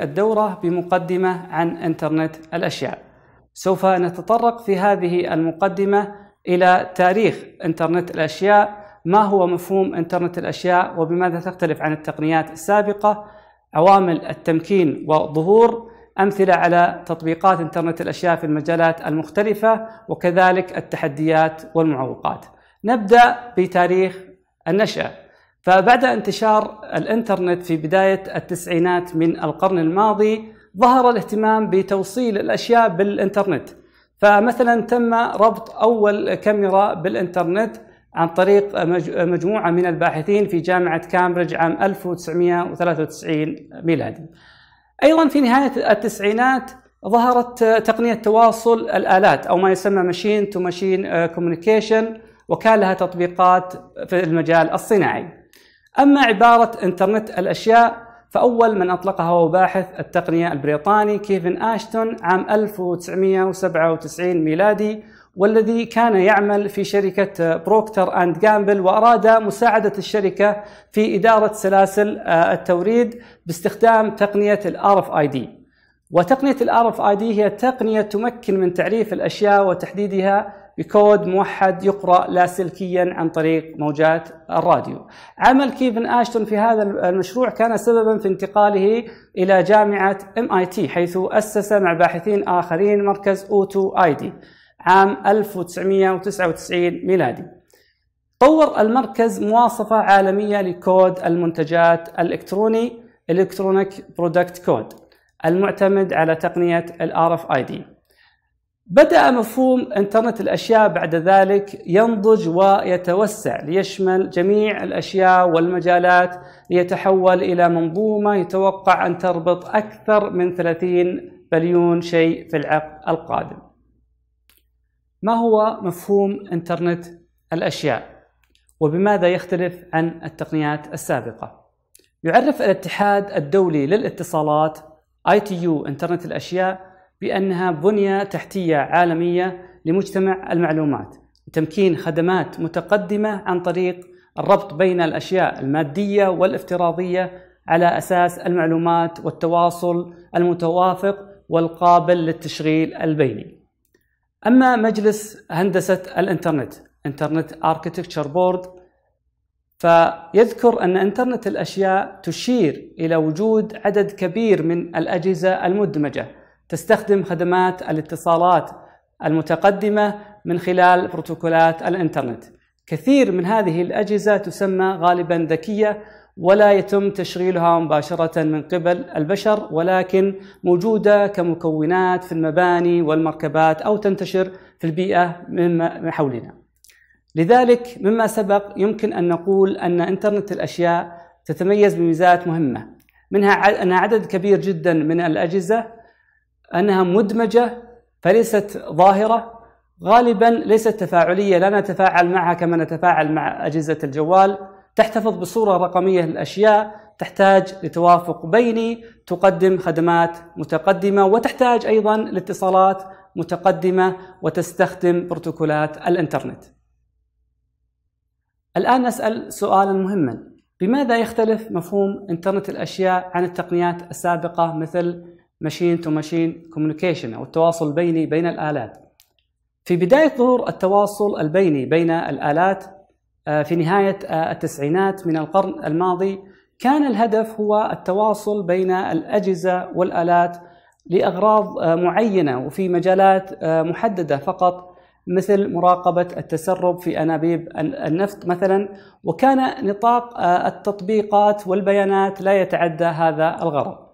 الدورة بمقدمة عن إنترنت الأشياء. سوف نتطرق في هذه المقدمة إلى تاريخ إنترنت الأشياء، ما هو مفهوم إنترنت الأشياء وبماذا تختلف عن التقنيات السابقة، عوامل التمكين وظهور أمثلة على تطبيقات إنترنت الأشياء في المجالات المختلفة وكذلك التحديات والمعوقات. نبدأ بتاريخ النشأة. فبعد انتشار الانترنت في بداية التسعينات من القرن الماضي ظهر الاهتمام بتوصيل الأشياء بالانترنت فمثلا تم ربط أول كاميرا بالانترنت عن طريق مجموعة من الباحثين في جامعة كامبريدج عام 1993 ميلادي أيضا في نهاية التسعينات ظهرت تقنية تواصل الآلات أو ما يسمى ماشين تو ماشين كوميونيكيشن وكان لها تطبيقات في المجال الصناعي أما عبارة إنترنت الأشياء فأول من أطلقها هو باحث التقنية البريطاني كيفن آشتون عام 1997 ميلادي والذي كان يعمل في شركة بروكتر أند جامبل وأراد مساعدة الشركة في إدارة سلاسل آه، التوريد باستخدام تقنية الـ RFID وتقنية الـ RFID هي تقنية تمكن من تعريف الأشياء وتحديدها بكود موحد يقرأ لاسلكيا عن طريق موجات الراديو عمل كيفن أشتون في هذا المشروع كان سببا في انتقاله إلى جامعة ام اي تي حيث أسس مع باحثين آخرين مركز أوتو دي عام 1999 ميلادي طور المركز مواصفة عالمية لكود المنتجات الإلكتروني Electronic Product Code المعتمد على تقنية اي RFID بدأ مفهوم إنترنت الأشياء بعد ذلك ينضج ويتوسع ليشمل جميع الأشياء والمجالات ليتحول إلى منظومة يتوقع أن تربط أكثر من 30 بليون شيء في العقد القادم. ما هو مفهوم إنترنت الأشياء؟ وبماذا يختلف عن التقنيات السابقة؟ يعرف الاتحاد الدولي للاتصالات ITU إنترنت الأشياء بأنها بنية تحتية عالمية لمجتمع المعلومات تمكين خدمات متقدمة عن طريق الربط بين الأشياء المادية والافتراضية على أساس المعلومات والتواصل المتوافق والقابل للتشغيل البيني أما مجلس هندسة الإنترنت انترنت اركتكتشر بورد فيذكر ان انترنت الاشياء تشير الى وجود عدد كبير من الاجهزه المدمجه تستخدم خدمات الاتصالات المتقدمة من خلال بروتوكولات الإنترنت كثير من هذه الأجهزة تسمى غالبا ذكية ولا يتم تشغيلها مباشرة من قبل البشر ولكن موجودة كمكونات في المباني والمركبات أو تنتشر في البيئة من حولنا لذلك مما سبق يمكن أن نقول أن إنترنت الأشياء تتميز بميزات مهمة منها أن عدد كبير جدا من الأجهزة أنها مدمجة فليست ظاهرة غالبا ليست تفاعلية لا نتفاعل معها كما نتفاعل مع أجهزة الجوال تحتفظ بصورة رقمية للأشياء تحتاج لتوافق بيني تقدم خدمات متقدمة وتحتاج أيضا لاتصالات متقدمة وتستخدم بروتوكولات الإنترنت الآن نسأل سؤالا مهما بماذا يختلف مفهوم إنترنت الأشياء عن التقنيات السابقة مثل ماشين تو ماشين كوميونيكيشن او التواصل البيني بين الالات. في بدايه ظهور التواصل البيني بين الالات آه، في نهايه آه، التسعينات من القرن الماضي كان الهدف هو التواصل بين الاجهزه والالات لاغراض آه، معينه وفي مجالات محدده فقط مثل مراقبه التسرب في انابيب النفط مثلا وكان نطاق التطبيقات والبيانات لا يتعدى هذا الغرض.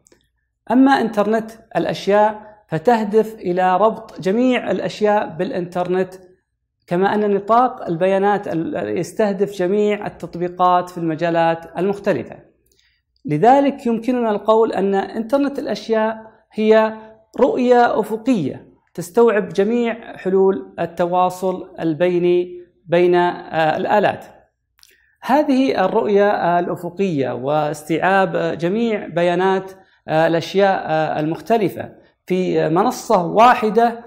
أما إنترنت الأشياء فتهدف إلى ربط جميع الأشياء بالإنترنت كما أن نطاق البيانات يستهدف جميع التطبيقات في المجالات المختلفة لذلك يمكننا القول أن إنترنت الأشياء هي رؤية أفقية تستوعب جميع حلول التواصل البيني بين آه، الآلات هذه الرؤية الأفقية واستيعاب جميع بيانات آه، الاشياء آه، المختلفه في آه، منصه واحده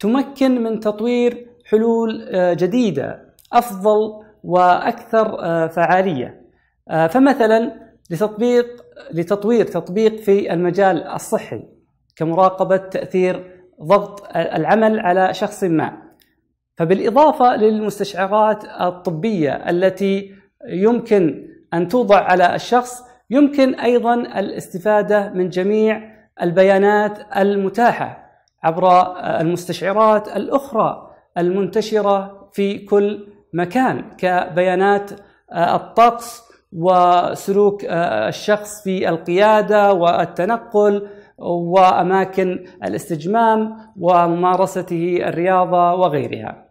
تمكن من تطوير حلول جديده افضل واكثر فعاليه فمثلا لتطبيق لتطوير تطبيق في المجال الصحي كمراقبه تاثير ضغط العمل على شخص ما فبالاضافه للمستشعرات الطبيه التي يمكن ان توضع على الشخص يمكن ايضا الاستفاده من جميع البيانات المتاحه عبر المستشعرات الاخرى المنتشره في كل مكان كبيانات آه، الطقس وسلوك آه، الشخص في القياده والتنقل واماكن الاستجمام وممارسته الرياضه وغيرها.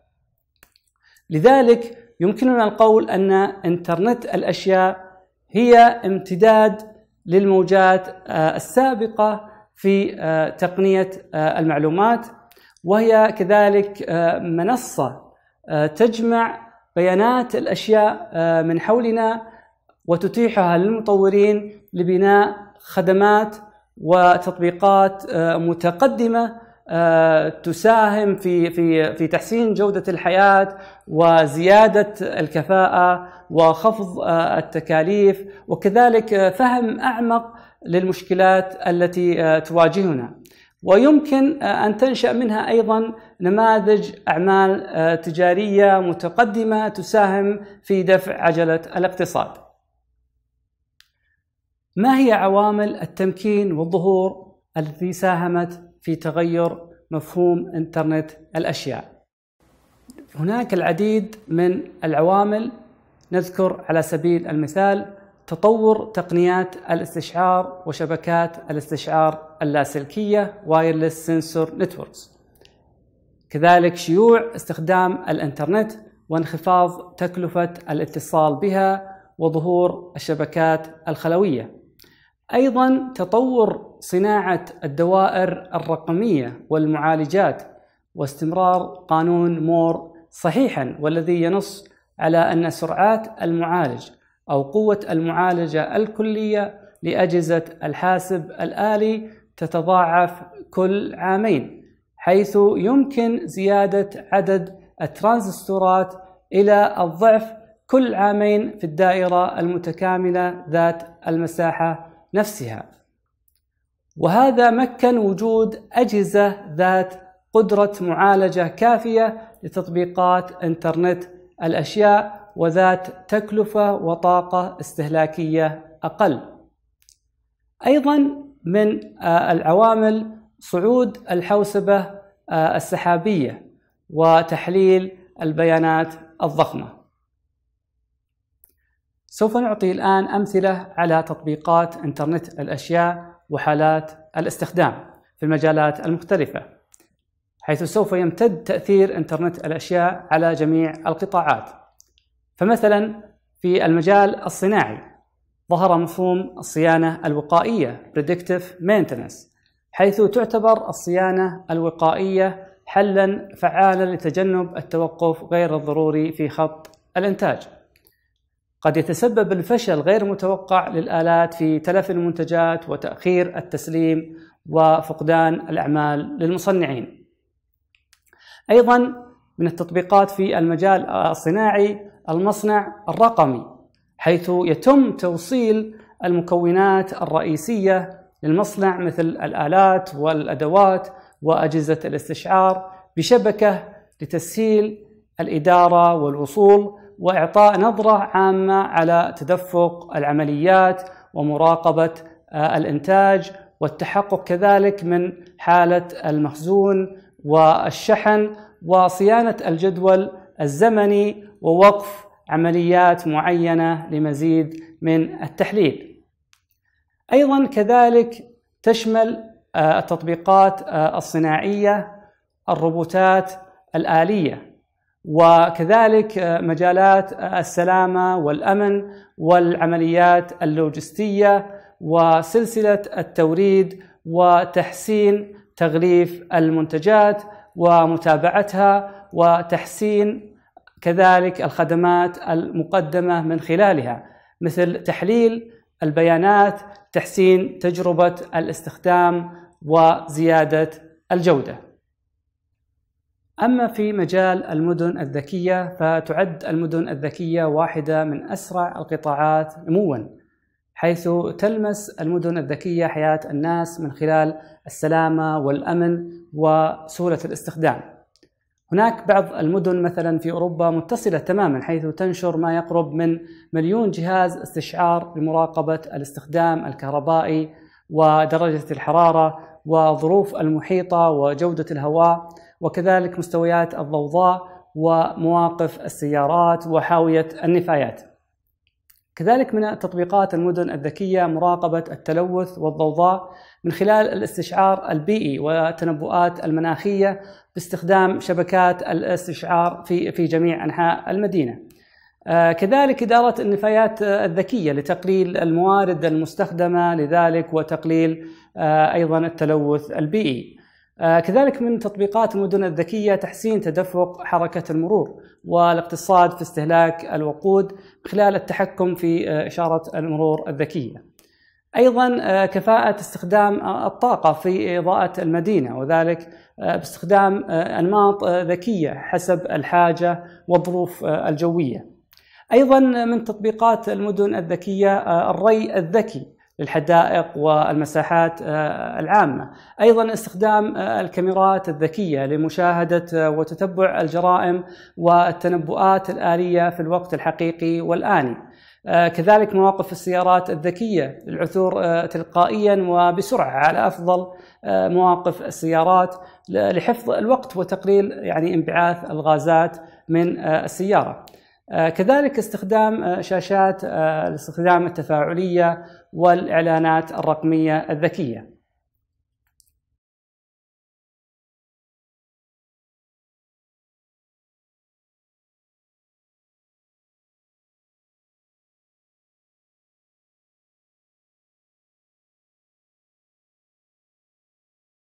لذلك يمكننا القول ان انترنت الاشياء هي امتداد للموجات آه، السابقة في آه، تقنية آه، المعلومات وهي كذلك منصة تجمع بيانات الأشياء من حولنا وتتيحها للمطورين لبناء خدمات وتطبيقات متقدمة آه، تساهم في في في تحسين جوده الحياه وزياده الكفاءه وخفض آه، التكاليف وكذلك آه، فهم اعمق للمشكلات التي تواجهنا ويمكن ان تنشا منها ايضا نماذج اعمال تجاريه متقدمه تساهم في دفع عجله الاقتصاد. ما هي عوامل التمكين والظهور التي ساهمت في تغير مفهوم انترنت الاشياء. هناك العديد من العوامل نذكر على سبيل المثال تطور تقنيات الاستشعار وشبكات الاستشعار اللاسلكيه وايرلس سنسور نتوركس. كذلك شيوع استخدام الانترنت وانخفاض تكلفه الاتصال بها وظهور الشبكات الخلويه. ايضا تطور صناعه الدوائر الرقميه والمعالجات واستمرار قانون مور صحيحا والذي ينص على ان سرعات المعالج او قوه المعالجه الكليه لاجهزه الحاسب الالي تتضاعف كل عامين حيث يمكن زياده عدد الترانزستورات الى الضعف كل عامين في الدائره المتكامله ذات المساحه نفسها وهذا مكن وجود أجهزة ذات قدرة معالجة كافية لتطبيقات إنترنت الأشياء وذات تكلفة وطاقة استهلاكية أقل. أيضا من آه، العوامل صعود الحوسبة آه، السحابية وتحليل البيانات الضخمة. سوف نعطي الآن أمثلة على تطبيقات إنترنت الأشياء وحالات الاستخدام في المجالات المختلفة حيث سوف يمتد تأثير إنترنت الأشياء على جميع القطاعات فمثلا في المجال الصناعي ظهر مفهوم الصيانة الوقائية Predictive Maintenance حيث تعتبر الصيانة الوقائية حلا فعالا لتجنب التوقف غير الضروري في خط الإنتاج قد يتسبب الفشل غير متوقع للآلات في تلف المنتجات وتأخير التسليم وفقدان الأعمال للمصنعين. أيضا من التطبيقات في المجال الصناعي المصنع الرقمي حيث يتم توصيل المكونات الرئيسية للمصنع مثل الآلات والأدوات وأجهزة الاستشعار بشبكة لتسهيل الإدارة والوصول واعطاء نظره عامه على تدفق العمليات ومراقبه آه، الانتاج والتحقق كذلك من حاله المخزون والشحن وصيانه الجدول الزمني ووقف عمليات معينه لمزيد من التحليل. ايضا كذلك تشمل آه، التطبيقات آه، الصناعيه الروبوتات الاليه وكذلك آه، مجالات آه، السلامه والامن والعمليات اللوجستيه وسلسله التوريد وتحسين تغليف المنتجات ومتابعتها وتحسين كذلك الخدمات المقدمه من خلالها مثل تحليل البيانات تحسين تجربه الاستخدام وزياده الجوده أما في مجال المدن الذكية فتعد المدن الذكية واحدة من أسرع القطاعات نموا حيث تلمس المدن الذكية حياة الناس من خلال السلامة والأمن وسهولة الاستخدام هناك بعض المدن مثلا في أوروبا متصلة تماما حيث تنشر ما يقرب من مليون جهاز استشعار لمراقبة الاستخدام الكهربائي ودرجة الحرارة وظروف المحيطة وجودة الهواء وكذلك مستويات الضوضاء ومواقف السيارات وحاوية النفايات كذلك من تطبيقات المدن الذكية مراقبة التلوث والضوضاء من خلال الاستشعار البيئي والتنبؤات المناخية باستخدام شبكات الاستشعار في في جميع أنحاء المدينة. آه، كذلك إدارة النفايات الذكية لتقليل الموارد المستخدمة لذلك وتقليل آه، أيضا التلوث البيئي. آه، كذلك من تطبيقات المدن الذكية تحسين تدفق حركة المرور والاقتصاد في استهلاك الوقود خلال التحكم في آه، إشارة المرور الذكية. أيضا آه، كفاءة استخدام الطاقة في إضاءة المدينة وذلك باستخدام أنماط ذكية حسب الحاجة والظروف الجوية. أيضا من تطبيقات المدن الذكية الري الذكي للحدائق والمساحات آه، العامه ايضا استخدام آه، الكاميرات الذكيه لمشاهده آه، وتتبع الجرائم والتنبؤات الاليه في الوقت الحقيقي والاني كذلك مواقف السيارات الذكيه للعثور تلقائيا وبسرعه على افضل مواقف السيارات لحفظ الوقت وتقليل يعني انبعاث الغازات من السياره آه، كذلك استخدام آه، شاشات آه، الاستخدام التفاعليه والاعلانات الرقميه الذكيه.